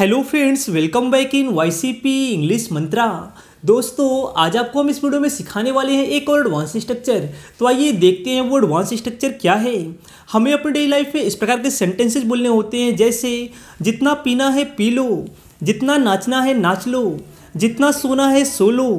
hello friends welcome back in YCP English Mantra दोस्तों आज आपको हम इस वीडियो में सिखाने वाले हैं एक और एडवांस स्ट्रक्चर तो आइए देखते हैं वो एडवांस स्ट्रक्चर क्या है हमें अपनी डेली लाइफ में इस प्रकार के सेंटेंसेस बोलने होते हैं जैसे जितना पीना है पी लो जितना नाचना है नाच लो जितना सोना है सो लो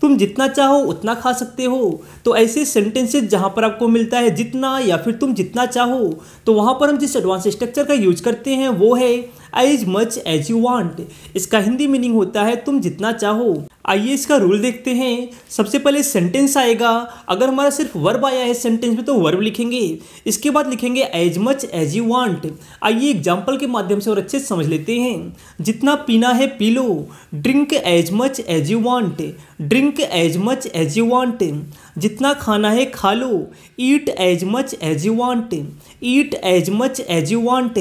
तुम जितना चाहो उतना खा सकते हो तो ऐसे सेंटेंसेज जहाँ पर आपको मिलता है जितना या फिर तुम जितना चाहो तो वहाँ पर हम जिस एडवांस स्ट्रक्चर का यूज करते हैं वो है as much as you want इसका हिंदी मीनिंग होता है तुम जितना चाहो आइए इसका रूल देखते हैं सबसे पहले सेंटेंस आएगा अगर हमारा सिर्फ वर्ब आया है सेंटेंस में तो वर्ब लिखेंगे इसके बाद लिखेंगे as much as you want आइए एग्जाम्पल के माध्यम से और अच्छे से समझ लेते हैं जितना पीना है पी लो drink as much as you want drink as much as you want जितना खाना है खा लो eat as much as you want eat as much as you want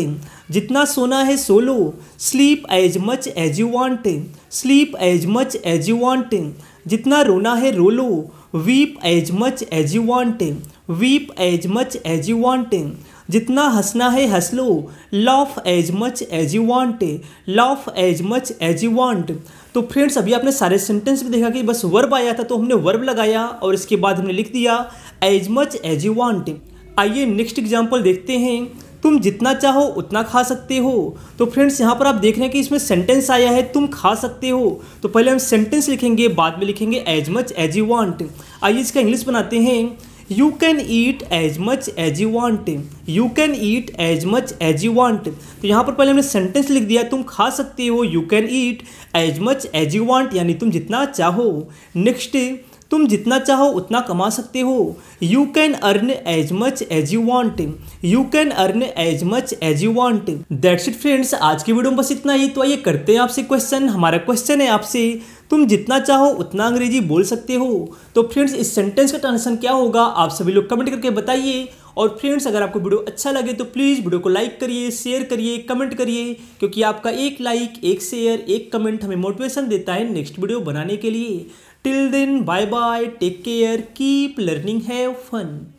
जितना सोना है सो बोलो sleep as much as you want sleep as much as you want जितना रोना है रो लो weep as much as you want weep as much as you want जितना हंसना है हंस लो laugh as much as you want laugh as much as you want तो फ्रेंड्स अभी आपने सारे सेंटेंस में देखा कि बस वर्ब आया था तो हमने वर्ब लगाया और इसके बाद हमने लिख दिया as much as you want आइए नेक्स्ट एग्जाम्पल देखते हैं तुम जितना चाहो उतना खा सकते हो तो फ्रेंड्स यहाँ पर आप देख रहे हैं कि इसमें सेंटेंस आया है तुम खा सकते हो तो पहले हम सेंटेंस लिखेंगे बाद में लिखेंगे as much as you want आइए इसका इंग्लिश बनाते हैं you can eat as much as you want you can eat as much as you want तो यहाँ पर पहले हमने सेंटेंस लिख दिया तुम खा सकते हो you can eat as much as you want यानी तुम जितना चाहो नेक्स्ट तुम जितना चाहो उतना कमा सकते हो you can earn as much as you want you can earn as much as you want that's it friends आज की वीडियो में बस इतना ही तो आइए करते हैं आपसे क्वेश्चन हमारा क्वेश्चन है आपसे तुम जितना चाहो उतना अंग्रेजी बोल सकते हो तो फ्रेंड्स इस सेंटेंस का ट्रांसलेशन क्या होगा आप सभी लोग कमेंट करके बताइए और फ्रेंड्स अगर आपको वीडियो अच्छा लगे तो प्लीज़ वीडियो को लाइक करिए शेयर करिए कमेंट करिए क्योंकि आपका एक लाइक एक शेयर एक कमेंट हमें मोटिवेशन देता है नेक्स्ट वीडियो बनाने के लिए till then bye bye take care keep learning have fun